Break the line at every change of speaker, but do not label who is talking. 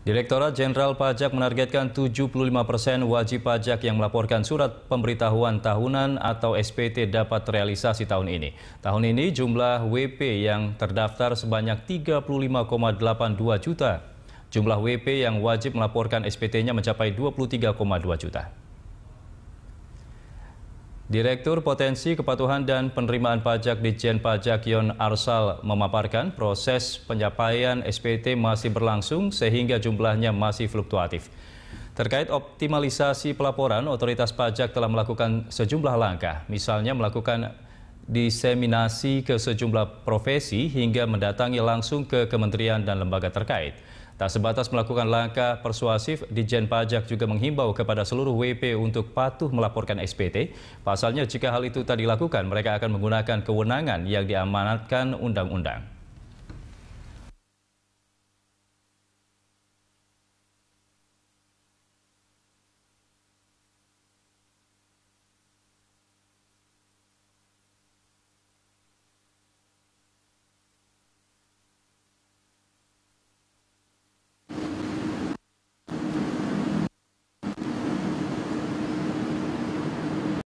Direktorat Jenderal Pajak menargetkan 75 persen wajib pajak yang melaporkan surat pemberitahuan tahunan atau SPT dapat realisasi tahun ini. Tahun ini jumlah WP yang terdaftar sebanyak 35,82 juta. Jumlah WP yang wajib melaporkan SPT-nya mencapai 23,2 juta. Direktur Potensi Kepatuhan dan Penerimaan Pajak di Jen Pajak Yon Arsal memaparkan proses penyampaian SPT masih berlangsung sehingga jumlahnya masih fluktuatif. Terkait optimalisasi pelaporan, otoritas pajak telah melakukan sejumlah langkah, misalnya melakukan diseminasi ke sejumlah profesi hingga mendatangi langsung ke kementerian dan lembaga terkait. Tak sebatas melakukan langkah persuasif, Dijen Pajak juga menghimbau kepada seluruh WP untuk patuh melaporkan SPT. Pasalnya jika hal itu tak dilakukan, mereka akan menggunakan kewenangan yang diamanatkan undang-undang.